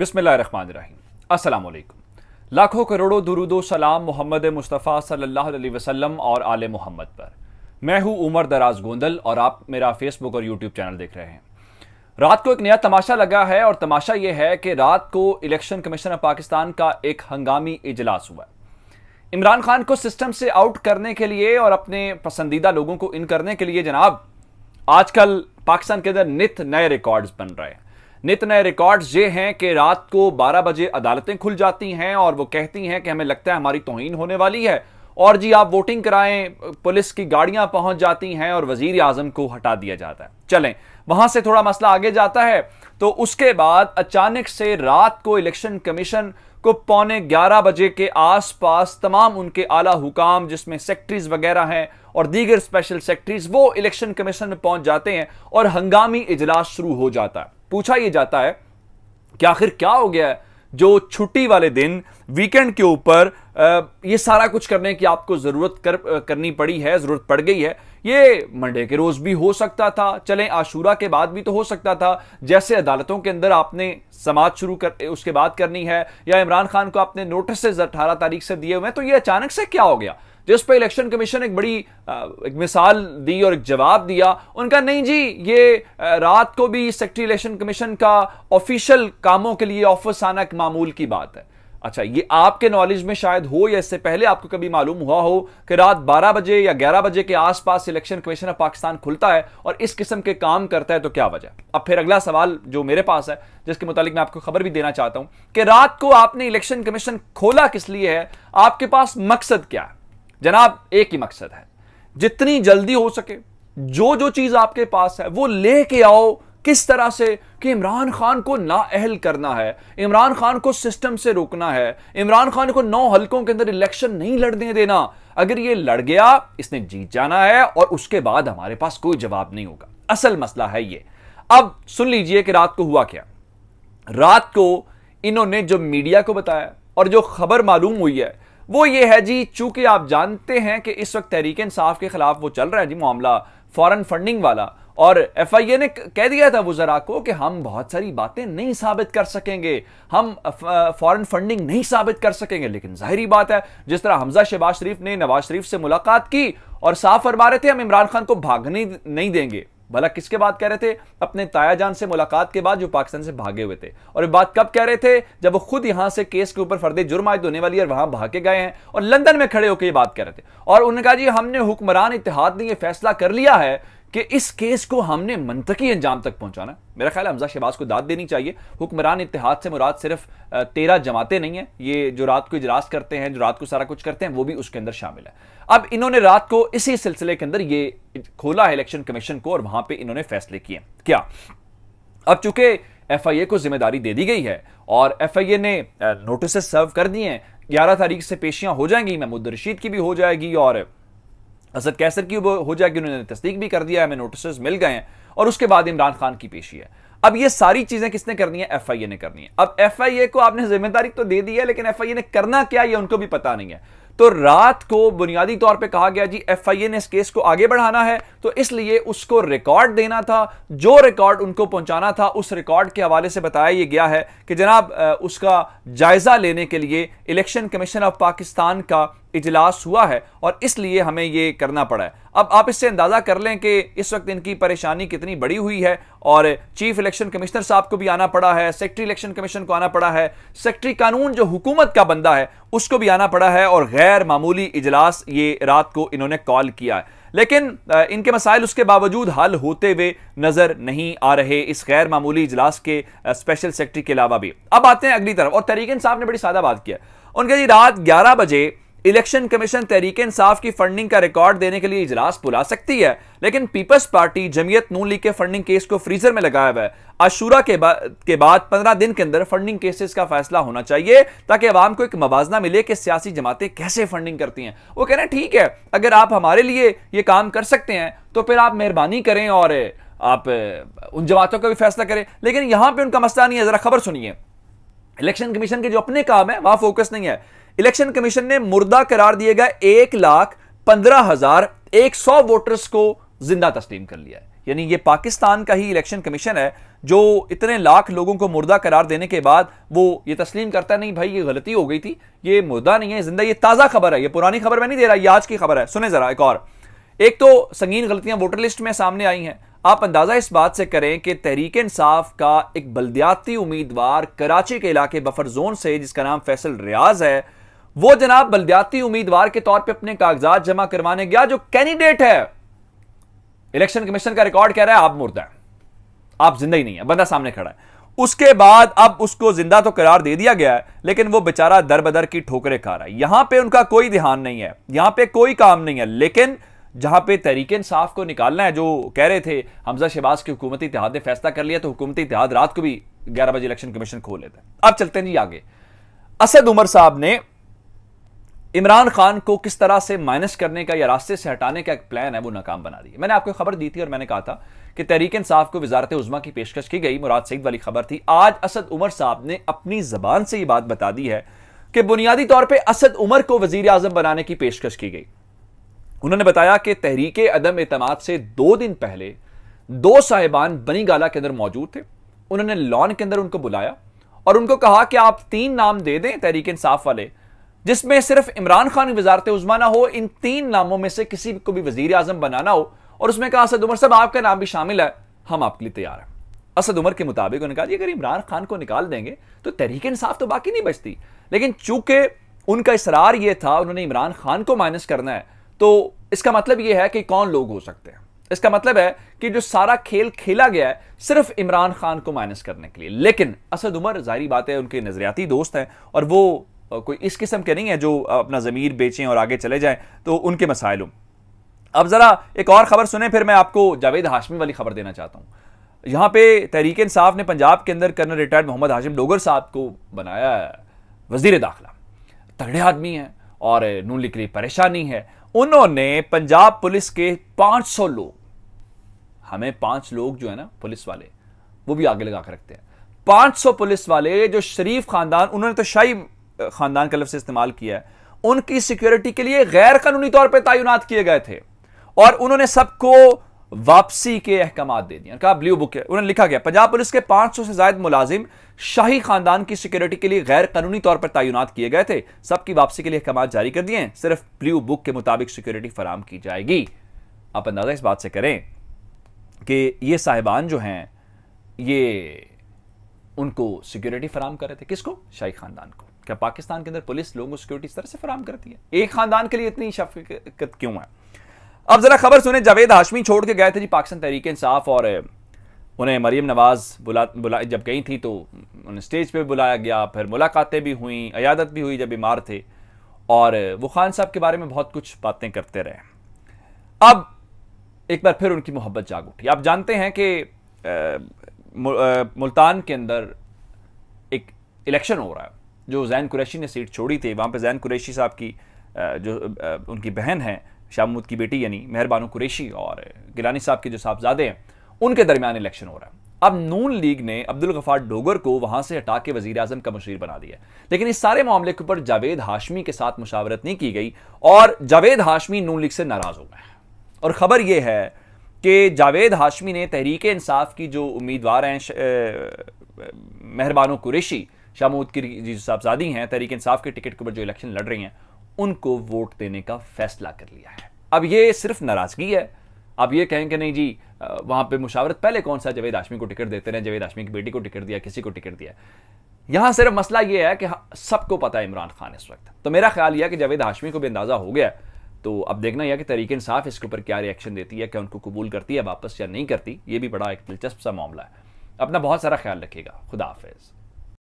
बिसमीम अस्सलाम वालेकुम लाखों करोड़ों दुरुदो सलाम मोहम्मद मुस्तफ़ा सल्लल्लाहु अलैहि वसल्लम और आल मोहम्मद पर मैं हूं उमर दराज गोंदल और आप मेरा फेसबुक और यूट्यूब चैनल देख रहे हैं रात को एक नया तमाशा लगा है और तमाशा यह है कि रात को इलेक्शन कमीशन ऑफ पाकिस्तान का एक हंगामी इजलास हुआ इमरान खान को सिस्टम से आउट करने के लिए और अपने पसंदीदा लोगों को इन करने के लिए जनाब आजकल पाकिस्तान के अंदर नित नए रिकॉर्ड्स बन रहे हैं नित नए रिकॉर्ड ये हैं कि रात को 12 बजे अदालतें खुल जाती हैं और वो कहती हैं कि हमें लगता है हमारी तोहन होने वाली है और जी आप वोटिंग कराएं पुलिस की गाड़ियां पहुंच जाती हैं और वजीर आजम को हटा दिया जाता है चलें वहां से थोड़ा मसला आगे जाता है तो उसके बाद अचानक से रात को इलेक्शन कमीशन को पौने ग्यारह बजे के आसपास तमाम उनके आला हुकाम जिसमें सेक्रेटरीज वगैरह हैं और दीगर स्पेशल सेक्रेटरीज वो इलेक्शन कमीशन में पहुंच जाते हैं और हंगामी इजलास शुरू हो जाता है पूछा ये जाता है कि आखिर क्या हो गया है जो छुट्टी वाले दिन वीकेंड के ऊपर ये सारा कुछ करने की आपको ज़रूरत कर करनी पड़ी है ज़रूरत पड़ गई है ये मंडे के रोज़ भी हो सकता था चलें आशूरा के बाद भी तो हो सकता था जैसे अदालतों के अंदर आपने समाज शुरू कर उसके बाद करनी है या इमरान खान को आपने नोटिस अठारह तारीख से दिए हुए हैं तो ये अचानक से क्या हो गया जिस पर इलेक्शन कमीशन एक बड़ी एक मिसाल दी और एक जवाब दिया उनका नहीं जी ये रात को भी सेक्रेटरी इलेक्शन कमीशन का ऑफिशियल कामों के लिए ऑफिस आना एक मामूल की बात है अच्छा ये आपके नॉलेज में शायद हो या इससे पहले आपको कभी मालूम हुआ हो कि रात 12 बजे या 11 बजे के आसपास इलेक्शन कमीशन ऑफ पाकिस्तान खुलता है और इस किस्म के काम करता है तो क्या वजह अब फिर अगला सवाल जो मेरे पास है जिसके मुतालिक मैं आपको खबर भी देना चाहता हूं कि रात को आपने इलेक्शन कमीशन खोला किस लिए है आपके पास मकसद क्या है जनाब एक ही मकसद है जितनी जल्दी हो सके जो जो चीज आपके पास है वो लेके आओ किस तरह से कि इमरान खान को नाअहल करना है इमरान खान को सिस्टम से रोकना है इमरान खान को नौ हलकों के अंदर इलेक्शन नहीं लड़ने देना अगर ये लड़ गया इसने जीत जाना है और उसके बाद हमारे पास कोई जवाब नहीं होगा असल मसला है ये अब सुन लीजिए कि रात को हुआ क्या रात को इन्होंने जो मीडिया को बताया और जो खबर मालूम हुई है वो ये है जी चूंकि आप जानते हैं कि इस वक्त तहरीक इंसाफ के खिलाफ वो चल रहा है जी मामला फॉरन फंडिंग वाला और एफ आई ए ने कह दिया था वजरा को कि हम बहुत सारी बातें नहीं साबित कर सकेंगे हम फॉरेन फंडिंग नहीं साबित कर सकेंगे लेकिन जाहरी बात है जिस तरह हमजा शहबाज शरीफ ने नवाज शरीफ से मुलाकात की और साफ फरमा रहे थे हम इमरान खान को भागने नहीं देंगे भला किसके बाद कह रहे थे अपने तायाजान से मुलाकात के बाद जो पाकिस्तान से भागे हुए थे और बात कब कह रहे थे जब वो खुद यहां से केस के ऊपर फर्दे जुर्म आयद होने वाली है वहां भागे गए हैं और लंदन में खड़े होकर ये बात कह रहे थे और उन्होंने कहा जी हमने हुक्मरान इतिहाद ने यह फैसला कर लिया है कि इस केस को हमने मंतकी अंजाम तक पहुंचाना मेरा ख्याल है हमजा शहबाज को दाद देनी चाहिए हुक्मरान इतिहाद से मुराद सिर्फ तेरह जमाते नहीं है ये जो रात को इजलास करते हैं जो रात को सारा कुछ करते हैं वो भी उसके अंदर शामिल है अब इन्होंने रात को इसी सिलसिले के अंदर ये खोला है इलेक्शन कमीशन को और वहां पर इन्होंने फैसले किए क्या अब चूंकि एफ आई ए को जिम्मेदारी दे दी गई है और एफ आई ए ने नोटिस सर्व कर दिए हैं ग्यारह तारीख से पेशियां हो जाएंगी महमूद रशीद की भी हो जाएगी और असद कैसर की हो जाए कि उन्होंने तस्दीक भी कर दिया हमें नोटिस मिल गए हैं और उसके बाद इमरान खान की पेशी है अब ये सारी चीजें किसने करनी है एफआईए ने करनी है अब एफआईए को आपने जिम्मेदारी तो दे दी है लेकिन एफआईए ने करना क्या ये उनको भी पता नहीं है तो रात को बुनियादी तौर पे कहा गया जी एफआईए ने इस केस को आगे बढ़ाना है तो इसलिए उसको रिकॉर्ड देना था जो रिकॉर्ड उनको पहुंचाना था उस रिकॉर्ड के हवाले से बताया ये गया है कि जनाब उसका जायजा लेने के लिए इलेक्शन कमीशन ऑफ पाकिस्तान का इजलास हुआ है और इसलिए हमें ये करना पड़ा है अब आप इससे अंदाज़ा कर लें कि इस वक्त इनकी परेशानी कितनी बड़ी हुई है और चीफ इलेक्शन कमिश्नर साहब को भी आना पड़ा है सेक्रेटरी इलेक्शन कमीशन को आना पड़ा है सेक्रेटरी कानून जो हुकूमत का बंदा है उसको भी आना पड़ा है और गैर मामूली इजलास ये रात को इन्होंने कॉल किया है लेकिन इनके मसाइल उसके बावजूद हल होते हुए नज़र नहीं आ रहे इस गैर मामूली इजलास के स्पेशल सेक्रेटरी के अलावा भी अब आते हैं अगली तरफ और तरीकन साहब ने बड़ी सादा बात किया उनके जी रात ग्यारह बजे इलेक्शन कमीशन तहरीक इंसाफ की फंडिंग का रिकॉर्ड देने के लिए इजलास बुला सकती है लेकिन पीपल्स पार्टी जमीयत नून लीग के फंडिंग केस को फ्रीजर में लगाया हुआ है अशूरा के, बा, के बाद पंद्रह दिन के अंदर फंडिंग केसेस का फैसला होना चाहिए ताकि अवाम को एक मवाजना मिले कि सियासी जमातें कैसे फंडिंग करती हैं वो कह रहे हैं ठीक है अगर आप हमारे लिए ये काम कर सकते हैं तो फिर आप मेहरबानी करें और आप उन जमातों का भी फैसला करें लेकिन यहां पर उनका मसला नहीं है जरा खबर सुनिए इलेक्शन कमीशन के जो अपने काम है वहां फोकस नहीं है इलेक्शन कमीशन ने मुर्दा करार दिए गए एक लाख पंद्रह हजार एक सौ वोटर्स को जिंदा तस्लीम कर लिया है यानी ये पाकिस्तान का ही इलेक्शन कमीशन है जो इतने लाख लोगों को मुर्दा करार देने के बाद वो ये तस्लीम करता है नहीं भाई ये गलती हो गई थी ये मुर्दा नहीं है जिंदा ये ताज़ा खबर है ये पुरानी खबर मैं नहीं दे रहा ये आज की खबर है सुने ज़रा एक और एक तो संगीन गलतियां वोटर लिस्ट में सामने आई हैं आप अंदाज़ा इस बात से करें कि तहरीक इंसाफ का एक बलद्याती उम्मीदवार कराची के इलाके बफर जोन से जिसका नाम फैसल रियाज है वो जनाब बलद्याती उम्मीदवार के तौर पे अपने कागजात जमा करवाने गया जो कैंडिडेट है इलेक्शन कमीशन का रिकॉर्ड कह रहा है आप मुर्दा है आप जिंदा ही नहीं है बंदा सामने खड़ा है उसके बाद अब उसको जिंदा तो करार दे दिया गया है लेकिन वो बेचारा दर बदर की ठोकरे खा रहा है यहां पे उनका कोई ध्यान नहीं है यहां पे कोई काम नहीं है लेकिन जहां पे तरीके इंसाफ को निकालना है जो कह रहे थे हमजा शहबाज की हुकूमती इतिहाद ने फैसला कर लिया तो हुकूमती इतिहाद रात को भी ग्यारह बजे इलेक्शन कमीशन खोल लेता है अब चलते हैं जी आगे असद उमर साहब ने इमरान खान को किस तरह से माइनस करने का या रास्ते से हटाने का एक प्लान है वो नाकाम बना दी मैंने आपको खबर दी थी और मैंने कहा था कि तहरीक इंसाफ को वजारत उजमा की पेशकश की गई मुराद सईद वाली खबर थी आज असद उमर साहब ने अपनी जबान से ये बात बता दी है कि बुनियादी तौर पर असद उमर को वजीर आजम बनाने की पेशकश की गई उन्होंने बताया कि तहरीक अदम अतमाद से दो दिन पहले दो साहिबान बनी गाला के अंदर मौजूद थे उन्होंने लॉन के अंदर उनको बुलाया और उनको कहा कि आप तीन नाम दे दें तहरीक इंसाफ वाले जिसमें सिर्फ इमरान खान की वजारत उजमाना हो इन तीन नामों में से किसी को भी वजीर आजम बनाना हो और उसमें कहा असद उमर साहब आपका नाम भी शामिल है हम आपके लिए तैयार हैं असद उमर के मुताबिक उन्होंने कहा अगर इमरान खान को निकाल देंगे तो तहरीक इंसाफ तो बाकी नहीं बचती लेकिन चूंकि उनका इसरार यह था उन्होंने इमरान खान को माइनस करना है तो इसका मतलब यह है कि कौन लोग हो सकते हैं इसका मतलब है कि जो सारा खेल खेला गया है सिर्फ इमरान खान को माइनस करने के लिए लेकिन असद उमर जारी बात है उनके नजरियाती दोस्त हैं और वो कोई इस किस्म के नहीं है जो अपना ज़मीर बेचें और आगे चले जाएं तो उनके मसाइल हों अब ज़रा एक और ख़बर सुने फिर मैं आपको जावेद हाशमी वाली ख़बर देना चाहता हूँ यहाँ पे तहरीक इंसाफ ने पंजाब के अंदर कर्नल रिटायर्ड मोहम्मद हाशिम डोगर साहब को बनाया वजीर दाखिला तगड़े आदमी हैं और नून लिख रही परेशानी है उन्होंने पंजाब पुलिस के 500 लोग हमें पांच लोग जो है ना पुलिस वाले वो भी आगे लगा के रखते हैं 500 पुलिस वाले जो शरीफ खानदान उन्होंने तो शाही खानदान का लफ्ज़ इस्तेमाल किया है उनकी सिक्योरिटी के लिए गैर कानूनी तौर पर तैनात किए गए थे और उन्होंने सबको वापसी के अहकाम दे दिए कहा ब्लू बुक है उन्होंने लिखा गया पंजाब पुलिस के 500 से ज्यादा मुलाजिम शाही खानदान की सिक्योरिटी के लिए गैर कानूनी तौर पर तैनात किए गए थे सबकी वापसी के लिए अहकाम जारी कर दिए सिर्फ ब्लू बुक के मुताबिक सिक्योरिटी फराम की जाएगी आप अंदाजा इस बात से करें कि ये साहिबान जो हैं ये उनको सिक्योरिटी फराम कर रहे थे किसको शाही खानदान को क्या पाकिस्तान के अंदर पुलिस लोगों को सिक्योरिटी इस तरह से फराम करती है एक खानदान के लिए इतनी शफकत क्यों है अब जरा खबर सुने जावेद हाशमी छोड़ के गए थे जी पाकिस्तान तहरीक इंसाफ और उन्हें मरीम नवाज बुला बुला जब गई थी तो उन्हें स्टेज पे बुलाया गया फिर मुलाकातें भी हुई अयादत भी हुई जब बीमार थे और वो खान साहब के बारे में बहुत कुछ बातें करते रहे अब एक बार फिर उनकी मोहब्बत जाग उठी आप जानते हैं कि मुल्तान के अंदर एक इलेक्शन हो रहा है जो जैन कुरैशी ने सीट छोड़ी थी वहाँ पर जैन कुरैशी साहब की जो उनकी बहन है शाहमूद की बेटी यानी मेहरबानो कुरैशी और गिलानी साहब के जो साहबजादे हैं उनके दरमियान इलेक्शन हो रहा है अब नून लीग ने अब्दुल गफार डोगर को वहां से हटा के वजीर आजम का मशीर बना दिया लेकिन इस सारे मामले के ऊपर जावेद हाशमी के साथ मुशावरत नहीं की गई और जावेद हाशमी नून लीग से नाराज हो गए और खबर यह है कि जावेद हाशमी ने तहरीक इंसाफ की जो उम्मीदवार हैं मेहरबानो कुरेशी शामूद की जी साहबजादी हैं तहरीक इंसाफ के टिकट के ऊपर जो इलेक्शन लड़ रही हैं उनको वोट देने का फैसला कर लिया है अब ये सिर्फ नाराज़गी है अब ये कहें कि नहीं जी वहाँ पे मुशावरत पहले कौन सा जवेद आशमी को टिकट देते रहे जवेद आशमी की बेटी को टिकट दिया किसी को टिकट दिया यहाँ सिर्फ मसला ये है कि सबको पता है इमरान खान इस वक्त तो मेरा ख्याल यह है कि जवेद हाशमी को भी अंदाज़ा हो गया तो अब देखना यह कि तरीके इंसाफ इसके ऊपर क्या रिएक्शन देती है क्या उनको कबूल करती है वापस या नहीं करती ये भी बड़ा एक दिलचस्प सा मामला है अपना बहुत सारा ख्याल रखिएगा खुदा हाफिज़